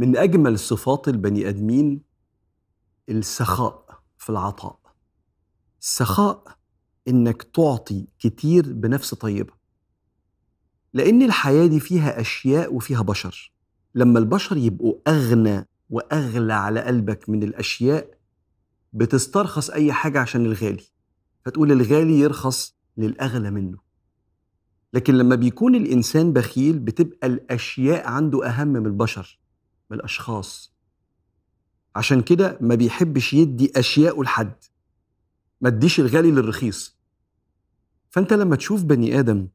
من أجمل صفات البني آدمين السخاء في العطاء السخاء إنك تعطي كتير بنفس طيبة لأن الحياة دي فيها أشياء وفيها بشر لما البشر يبقوا أغنى وأغلى على قلبك من الأشياء بتسترخص أي حاجة عشان الغالي فتقول الغالي يرخص للأغلى منه لكن لما بيكون الإنسان بخيل بتبقى الأشياء عنده أهم من البشر بالاشخاص عشان كده ما بيحبش يدي اشياءه لحد ما تديش الغالي للرخيص فانت لما تشوف بني ادم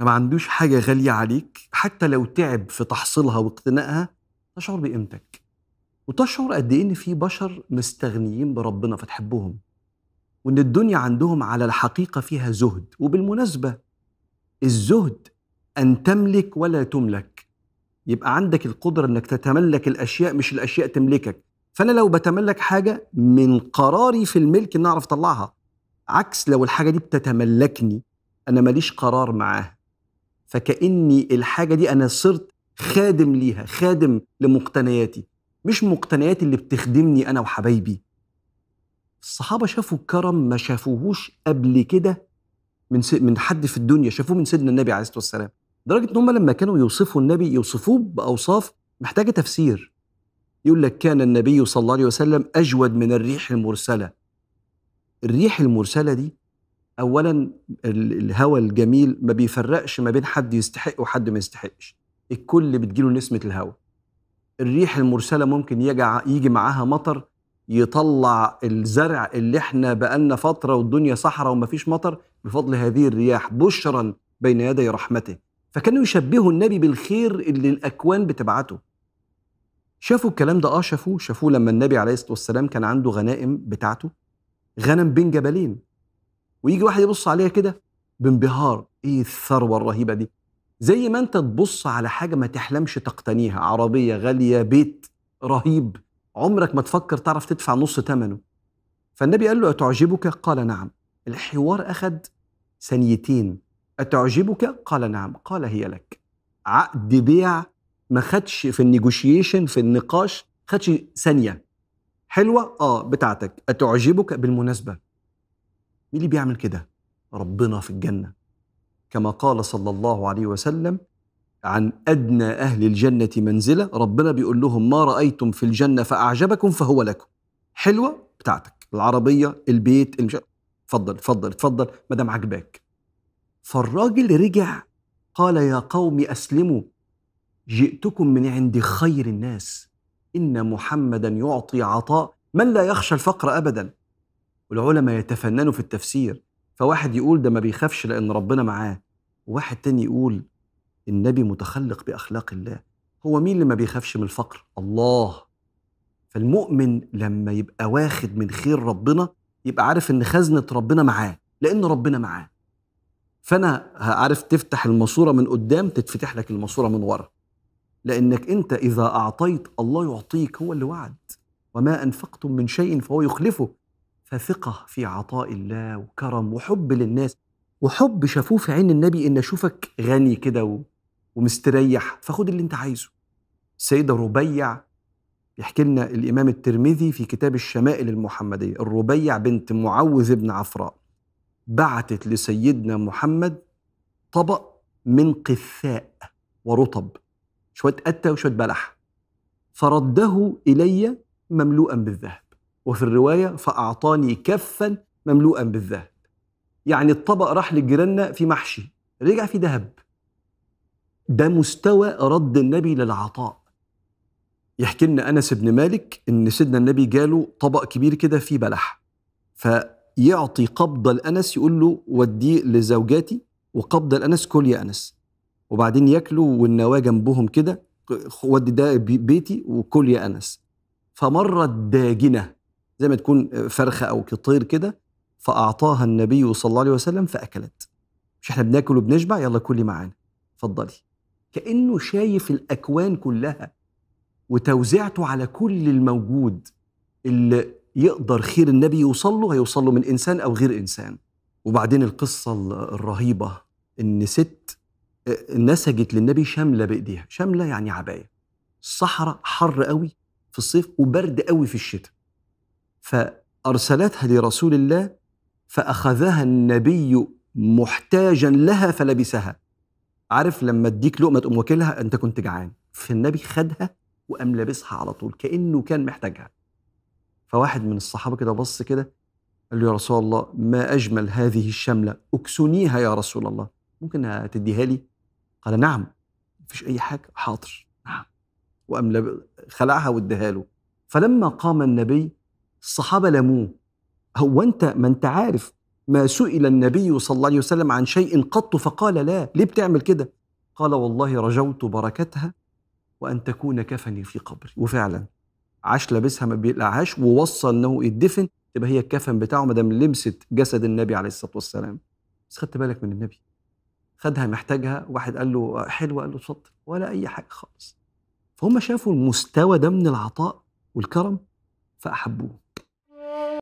ما عندوش حاجه غاليه عليك حتى لو تعب في تحصيلها واقتنائها تشعر بقيمتك وتشعر قد ايه ان في بشر مستغنيين بربنا فتحبهم وان الدنيا عندهم على الحقيقه فيها زهد وبالمناسبه الزهد ان تملك ولا تملك يبقى عندك القدرة انك تتملك الاشياء مش الاشياء تملكك فانا لو بتملك حاجة من قراري في الملك ان اعرف اطلعها عكس لو الحاجة دي بتتملكني انا ماليش قرار معاها فكأني الحاجة دي انا صرت خادم ليها خادم لمقتنياتي مش مقتنياتي اللي بتخدمني انا وحبايبي الصحابه شافوا الكرم ما شافوهوش قبل كده من من حد في الدنيا شافوه من سيدنا النبي عليه الصلاه والسلام لدرجه ان هم لما كانوا يوصفوا النبي يوصفوه باوصاف محتاجه تفسير يقول لك كان النبي صلى الله عليه وسلم اجود من الريح المرسله الريح المرسله دي اولا الهوى الجميل ما بيفرقش ما بين حد يستحق وحد ما يستحقش الكل بتجيله نسمه الهوى الريح المرسله ممكن يجع يجي معاها مطر يطلع الزرع اللي احنا بقالنا فتره والدنيا صحراء ومفيش مطر بفضل هذه الرياح بشرا بين يدي رحمته فكانوا يشبهوا النبي بالخير اللي الاكوان بتبعته شافوا الكلام ده اه شافوه شافوه لما النبي عليه الصلاه والسلام كان عنده غنائم بتاعته غنم بين جبلين ويجي واحد يبص عليها كده بانبهار ايه الثروه الرهيبه دي زي ما انت تبص على حاجه ما تحلمش تقتنيها عربيه غاليه بيت رهيب عمرك ما تفكر تعرف تدفع نص ثمنه فالنبي قال له اتعجبك قال نعم الحوار اخذ ثانيتين أتعجبك؟ قال نعم قال هي لك عقد بيع ما خدش في النيجوشيشن في النقاش خدش ثانية حلوة؟ آه بتاعتك أتعجبك بالمناسبة مين اللي بيعمل كده؟ ربنا في الجنة كما قال صلى الله عليه وسلم عن أدنى أهل الجنة منزلة ربنا بيقول لهم ما رأيتم في الجنة فأعجبكم فهو لكم حلوة بتاعتك العربية البيت المش... اتفضل اتفضل فضل مدام عجباك فالراجل رجع قال يا قوم اسلموا جئتكم من عند خير الناس ان محمدا يعطي عطاء من لا يخشى الفقر ابدا والعلماء يتفننوا في التفسير فواحد يقول ده ما بيخافش لان ربنا معاه وواحد تاني يقول النبي متخلق باخلاق الله هو مين اللي ما بيخافش من الفقر الله فالمؤمن لما يبقى واخد من خير ربنا يبقى عارف ان خزنه ربنا معاه لان ربنا معاه فانا عارف تفتح الماسوره من قدام تتفتح لك الماسوره من ورا لانك انت اذا اعطيت الله يعطيك هو اللي وعد وما انفقتم من شيء فهو يخلفه فثقه في عطاء الله وكرم وحب للناس وحب شافوه في عين النبي ان اشوفك غني كده ومستريح فخد اللي انت عايزه السيده ربيع يحكي لنا الامام الترمذي في كتاب الشمائل المحمديه الربيع بنت معوذ بن عفراء بعتت لسيدنا محمد طبق من قثاء ورطب شوية قتة وشوية بلح فرده إلي مملوءا بالذهب وفي الرواية فأعطاني كفا مملوءا بالذهب يعني الطبق راح لجيراننا في محشي رجع في ذهب ده مستوى رد النبي للعطاء يحكي لنا أنس بن مالك إن سيدنا النبي جاله طبق كبير كده فيه بلح ف يعطي قبض الأنس يقول له وديه لزوجاتي وقبض الأنس كل يا أنس وبعدين ياكلوا والنواة جنبهم كده ودي ده بيتي وكل يا أنس فمرت داجنة زي ما تكون فرخة أو كطير كده فأعطاها النبي صلى الله عليه وسلم فأكلت مش احنا بناكل وبنشبع يلا كلي معانا اتفضلي كأنه شايف الأكوان كلها وتوزيعته على كل الموجود اللي يقدر خير النبي يوصل له هيوصل له من انسان او غير انسان وبعدين القصه الرهيبه ان ست آه، نسجت للنبي شمله بايديها شمله يعني عبايه الصحراء حر قوي في الصيف وبرد قوي في الشتاء فارسلتها لرسول الله فاخذها النبي محتاجا لها فلبسها عارف لما اديك لقمه تقوم واكلها انت كنت جعان فالنبي خدها وقام لابسها على طول كانه كان محتاجها فواحد من الصحابه كده بص كده قال له يا رسول الله ما اجمل هذه الشمله اكسنيها يا رسول الله ممكن هتديها لي قال نعم مفيش اي حاجه حاضر نعم وقام خلعها واداها له فلما قام النبي الصحابه لموه هو انت ما انت عارف ما سئل النبي صلى الله عليه وسلم عن شيء قط فقال لا ليه بتعمل كده قال والله رجوت بركتها وان تكون كفني في قبري وفعلا عاش لابسها ما بيقلعهاش ووصى انه يدفن تبقى هي الكفن بتاعه ما دام لمست جسد النبي عليه الصلاه والسلام بس خدت بالك من النبي خدها محتاجها واحد قال له حلوه قال له اتفضل ولا اي حاجه خالص فهم شافوا المستوى ده من العطاء والكرم فاحبوه